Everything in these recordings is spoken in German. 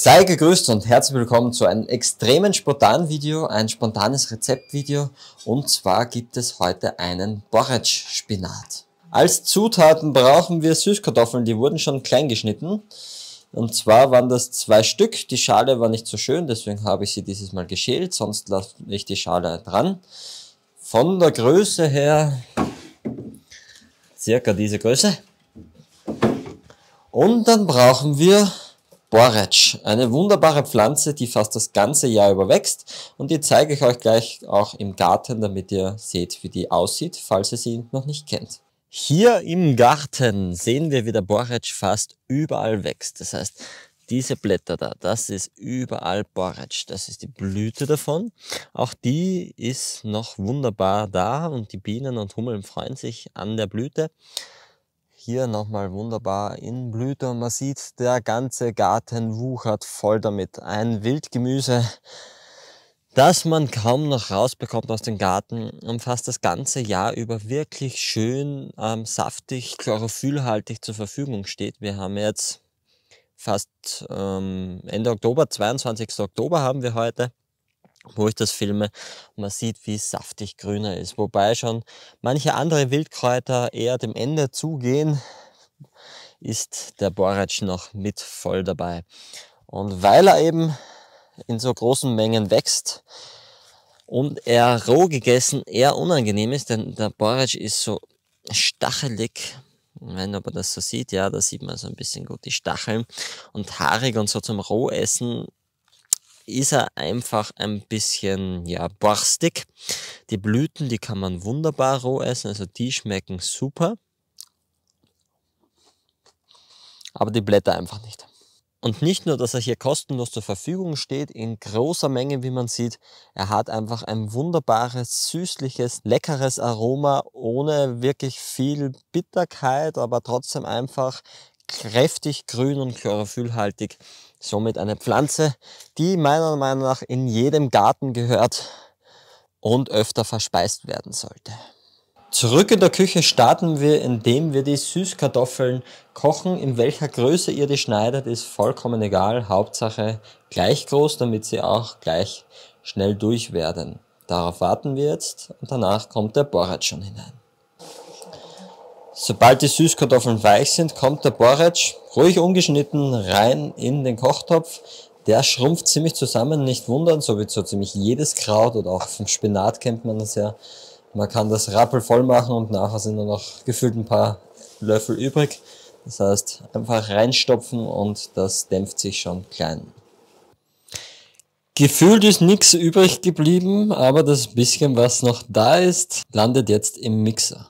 Sei gegrüßt und herzlich willkommen zu einem extremen spontanen Video, ein spontanes Rezeptvideo. Und zwar gibt es heute einen Borretsch-Spinat. Als Zutaten brauchen wir Süßkartoffeln, die wurden schon klein geschnitten. Und zwar waren das zwei Stück. Die Schale war nicht so schön, deswegen habe ich sie dieses Mal geschält, sonst lasse ich die Schale dran. Von der Größe her circa diese Größe. Und dann brauchen wir Borretsch, eine wunderbare Pflanze, die fast das ganze Jahr über wächst und die zeige ich euch gleich auch im Garten, damit ihr seht, wie die aussieht, falls ihr sie noch nicht kennt. Hier im Garten sehen wir, wie der Borretsch fast überall wächst. Das heißt, diese Blätter da, das ist überall Borretsch. Das ist die Blüte davon. Auch die ist noch wunderbar da und die Bienen und Hummeln freuen sich an der Blüte hier nochmal wunderbar in Blüte und man sieht, der ganze Garten wuchert voll damit. Ein Wildgemüse, das man kaum noch rausbekommt aus dem Garten und fast das ganze Jahr über wirklich schön ähm, saftig, chlorophyllhaltig zur Verfügung steht. Wir haben jetzt fast ähm, Ende Oktober, 22. Oktober haben wir heute wo ich das filme. Man sieht, wie saftig grüner ist. Wobei schon manche andere Wildkräuter eher dem Ende zugehen, ist der Boratsch noch mit voll dabei. Und weil er eben in so großen Mengen wächst und er roh gegessen eher unangenehm ist, denn der Boratsch ist so stachelig. Wenn man das so sieht, ja, da sieht man so ein bisschen gut die Stacheln und haarig und so zum Rohessen ist er einfach ein bisschen ja, borstig. Die Blüten, die kann man wunderbar roh essen, also die schmecken super. Aber die Blätter einfach nicht. Und nicht nur, dass er hier kostenlos zur Verfügung steht, in großer Menge, wie man sieht, er hat einfach ein wunderbares, süßliches, leckeres Aroma, ohne wirklich viel Bitterkeit, aber trotzdem einfach kräftig grün und chlorophyllhaltig. Somit eine Pflanze, die meiner Meinung nach in jedem Garten gehört und öfter verspeist werden sollte. Zurück in der Küche starten wir, indem wir die Süßkartoffeln kochen. In welcher Größe ihr die schneidet, ist vollkommen egal. Hauptsache gleich groß, damit sie auch gleich schnell durch werden. Darauf warten wir jetzt und danach kommt der Borat schon hinein. Sobald die Süßkartoffeln weich sind, kommt der Borretsch ruhig ungeschnitten rein in den Kochtopf. Der schrumpft ziemlich zusammen, nicht wundern, so wie so ziemlich jedes Kraut oder auch vom Spinat kennt man das ja. Man kann das rappelvoll machen und nachher sind nur noch gefühlt ein paar Löffel übrig. Das heißt, einfach reinstopfen und das dämpft sich schon klein. Gefühlt ist nichts übrig geblieben, aber das bisschen, was noch da ist, landet jetzt im Mixer.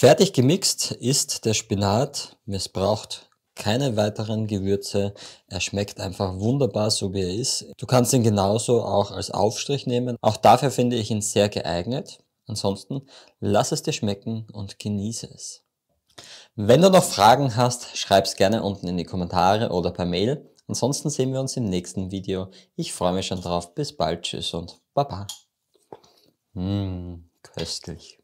Fertig gemixt ist der Spinat, es braucht keine weiteren Gewürze, er schmeckt einfach wunderbar so wie er ist. Du kannst ihn genauso auch als Aufstrich nehmen, auch dafür finde ich ihn sehr geeignet. Ansonsten lass es dir schmecken und genieße es. Wenn du noch Fragen hast, schreib's gerne unten in die Kommentare oder per Mail. Ansonsten sehen wir uns im nächsten Video. Ich freue mich schon drauf. Bis bald, tschüss und baba. Mmh, köstlich.